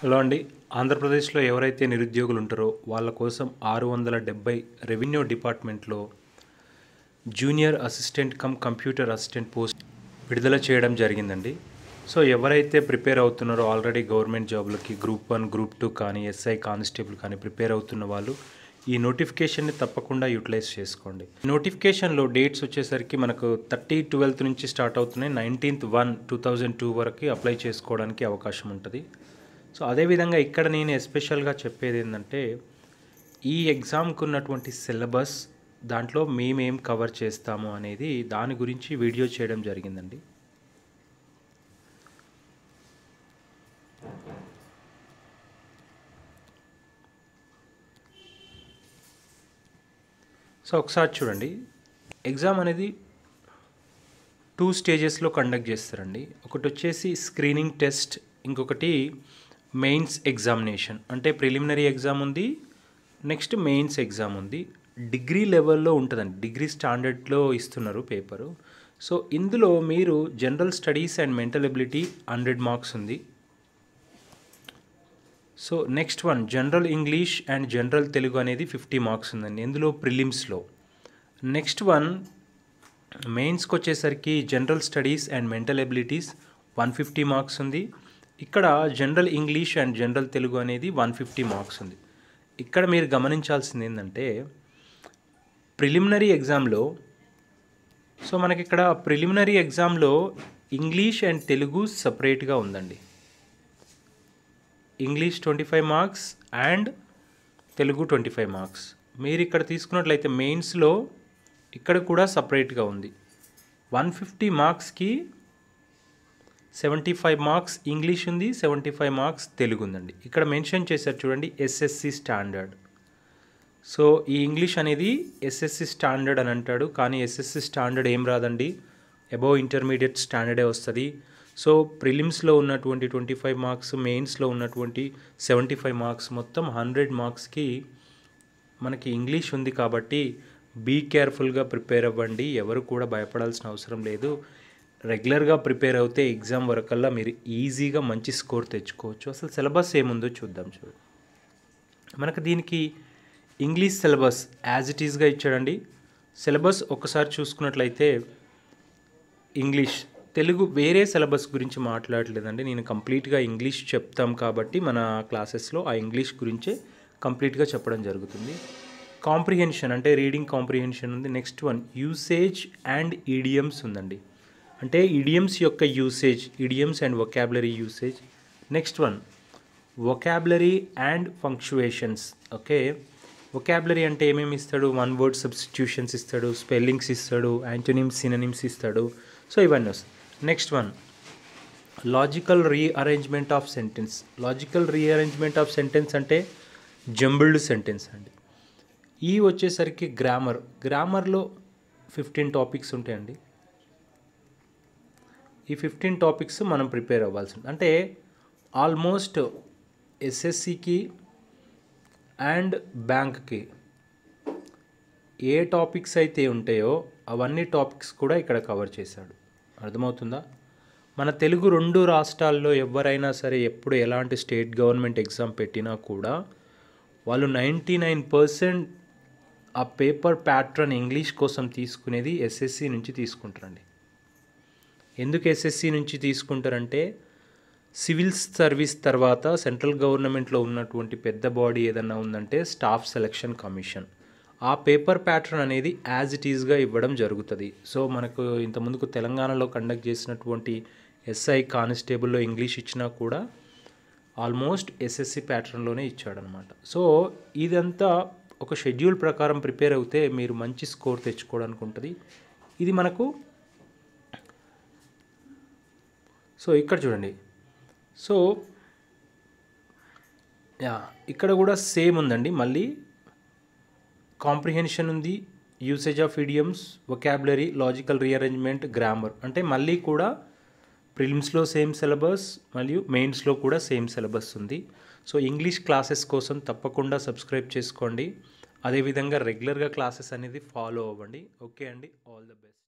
hello అండి ఆంధ్రప్రదేశ్లో ఎవరైతే నిరుద్యోగులు ఉంటారో వాళ్ళ కోసం ఆరు వందల డెబ్బై రెవెన్యూ డిపార్ట్మెంట్లో junior assistant cum computer assistant post విడుదల చేయడం జరిగిందండి సో ఎవరైతే ప్రిపేర్ అవుతున్నారో ఆల్రెడీ గవర్నమెంట్ జాబ్లకి గ్రూప్ వన్ గ్రూప్ టూ కానీ ఎస్ఐ కానిస్టేబుల్ కానీ ప్రిపేర్ అవుతున్న వాళ్ళు ఈ నోటిఫికేషన్ని తప్పకుండా యూటిలైజ్ చేసుకోండి నోటిఫికేషన్లో డేట్స్ వచ్చేసరికి మనకు థర్టీ ట్వెల్త్ నుంచి స్టార్ట్ అవుతున్నాయి nineteenth one two thousand two వరకు అప్లై చేసుకోవడానికి అవకాశం ఉంటుంది సో అదేవిధంగా ఇక్కడ నేను ఎస్పెషల్గా చెప్పేది ఏంటంటే ఈ ఎగ్జామ్కి ఉన్నటువంటి సిలబస్ దాంట్లో మేమేం కవర్ చేస్తాము అనేది దాని గురించి వీడియో చేయడం జరిగిందండి సో ఒకసారి చూడండి ఎగ్జామ్ అనేది టూ స్టేజెస్లో కండక్ట్ చేస్తారండి ఒకటి వచ్చేసి స్క్రీనింగ్ టెస్ట్ ఇంకొకటి మెయిన్స్ ఎగ్జామినేషన్ అంటే ప్రిలిమినరీ ఎగ్జామ్ ఉంది నెక్స్ట్ మెయిన్స్ ఎగ్జామ్ ఉంది డిగ్రీ లెవెల్లో ఉంటుందండి డిగ్రీ స్టాండర్డ్లో ఇస్తున్నారు పేపరు సో ఇందులో మీరు general studies and mental ability hundred marks ఉంది so next one general English and general Telugu అనేది ఫిఫ్టీ మార్క్స్ ఉందండి ఇందులో ప్రిలిమ్స్లో నెక్స్ట్ వన్ మెయిన్స్కి వచ్చేసరికి general studies and mental abilities one fifty marks ఉంది ఇక్కడ general English and general Telugu అనేది వన్ ఫిఫ్టీ మార్క్స్ ఉంది ఇక్కడ మీరు గమనించాల్సింది ఏంటంటే ప్రిలిమినరీ ఎగ్జామ్లో సో మనకి ఇక్కడ ప్రిలిమినరీ ఎగ్జామ్లో ఇంగ్లీష్ అండ్ తెలుగు సపరేట్గా ఉందండి English twenty five marks and Telugu twenty five marks మీరు ఇక్కడ తీసుకున్నట్లయితే మెయిన్స్లో ఇక్కడ కూడా సపరేట్గా ఉంది వన్ ఫిఫ్టీ మార్క్స్కి సెవెంటీ ఫైవ్ మార్క్స్ ఇంగ్లీష్ ఉంది సెవెంటీ ఫైవ్ మార్క్స్ తెలుగు ఉందండి ఇక్కడ మెన్షన్ చేశారు చూడండి ఎస్ఎస్సి స్టాండర్డ్ సో ఈ ఇంగ్లీష్ అనేది ఎస్ఎస్సి స్టాండర్డ్ అని అంటాడు కానీ ఎస్ఎస్సి స్టాండర్డ్ ఏం రాదండి అబౌవ్ ఇంటర్మీడియట్ స్టాండర్డే వస్తుంది సో ప్రిలిమ్స్లో ఉన్నటువంటి ట్వంటీ ఫైవ్ మార్క్స్ మెయిన్స్లో ఉన్నటువంటి సెవెంటీ ఫైవ్ మార్క్స్ మొత్తం హండ్రెడ్ మార్క్స్కి మనకి ఇంగ్లీష్ ఉంది కాబట్టి బీ కేర్ఫుల్గా ప్రిపేర్ అవ్వండి ఎవరు కూడా భయపడాల్సిన అవసరం లేదు రెగ్యులర్గా ప్రిపేర్ అవుతే ఎగ్జామ్ వరకల్లా మీరు ఈజీగా మంచి స్కోర్ తెచ్చుకోవచ్చు అసలు సిలబస్ ఏముందో చూద్దాం చూడు మనకు దీనికి ఇంగ్లీష్ సిలబస్ యాజ్ ఇట్ ఈస్గా ఇచ్చాడండి సిలబస్ ఒకసారి చూసుకున్నట్లయితే ఇంగ్లీష్ తెలుగు వేరే సిలబస్ గురించి మాట్లాడలేదండి నేను కంప్లీట్గా ఇంగ్లీష్ చెప్తాం కాబట్టి మన క్లాసెస్లో ఆ ఇంగ్లీష్ గురించే కంప్లీట్గా చెప్పడం జరుగుతుంది కాంప్రిహెన్షన్ అంటే రీడింగ్ కాంప్రిహెన్షన్ ఉంది next one usage and idioms ఉందండి అంటే ఇడియమ్స్ యొక్క usage idioms and vocabulary usage next one vocabulary and punctuations okay vocabulary అంటే ఏమేమి ఇస్తాడు వన్ వర్డ్ సబ్స్టిట్యూషన్స్ ఇస్తాడు స్పెల్లింగ్స్ ఇస్తాడు యాంటోనిమ్స్ సినోనిమ్స్ ఇస్తాడు సో ఇవన్నీ వస్తాయి next one logical rearrangement of sentence logical rearrangement of sentence అంటే జంబుల్డ్ సెంటెన్స్ అండి ఈ e వచ్చేసరికి గ్రామర్ గ్రామర్లో ఫిఫ్టీన్ టాపిక్స్ ఉంటాయండి ఈ ఫిఫ్టీన్ టాపిక్స్ మనం ప్రిపేర్ అవ్వాల్సి అంటే ఆల్మోస్ట్ ఎస్ఎస్సికి అండ్ బ్యాంక్కి ఏ టాపిక్స్ అయితే ఉంటాయో అవన్నీ టాపిక్స్ కూడా ఇక్కడ కవర్ చేశాడు అర్థమవుతుందా మన తెలుగు రెండు రాష్ట్రాల్లో ఎవరైనా సరే ఎప్పుడు ఎలాంటి స్టేట్ గవర్నమెంట్ ఎగ్జామ్ పెట్టినా కూడా వాళ్ళు నైంటీ నైన్ పర్సెంట్ ఆ పేపర్ ప్యాట్రన్ ఇంగ్లీష్ కోసం తీసుకునేది ఎస్ఎస్సి నుంచి తీసుకుంటారండి ఎందుకు ఎస్ఎస్సి నుంచి తీసుకుంటారంటే సివిల్ సర్వీస్ తర్వాత సెంట్రల్ గవర్నమెంట్లో ఉన్నటువంటి పెద్ద బాడీ ఏదన్నా ఉందంటే స్టాఫ్ సెలక్షన్ కమిషన్ ఆ పేపర్ ప్యాటర్న్ అనేది యాజ్ ఇట్ ఈజ్గా ఇవ్వడం జరుగుతుంది సో మనకు ఇంతకుముందుకు తెలంగాణలో కండక్ట్ చేసినటువంటి ఎస్ఐ కానిస్టేబుల్లో ఇంగ్లీష్ ఇచ్చినా కూడా ఆల్మోస్ట్ ఎస్ఎస్సి ప్యాటర్న్లోనే ఇచ్చాడనమాట సో ఇదంతా ఒక షెడ్యూల్ ప్రకారం ప్రిపేర్ అయితే మీరు మంచి స్కోర్ తెచ్చుకోవడానికి ఉంటుంది ఇది మనకు సో ఇక్కడ చూడండి సో ఇక్కడ కూడా సేమ్ ఉందండి మళ్ళీ కాంప్రిహెన్షన్ ఉంది usage of idioms vocabulary logical rearrangement grammar అంటే మళ్ళీ కూడా ప్రిలిమ్స్లో సేమ్ సిలబస్ మరియు మెయిన్స్లో కూడా సేమ్ సిలబస్ ఉంది సో ఇంగ్లీష్ క్లాసెస్ కోసం తప్పకుండా సబ్స్క్రైబ్ చేసుకోండి అదేవిధంగా రెగ్యులర్గా క్లాసెస్ అనేది ఫాలో అవ్వండి ఓకే అండి ఆల్ ద బెస్ట్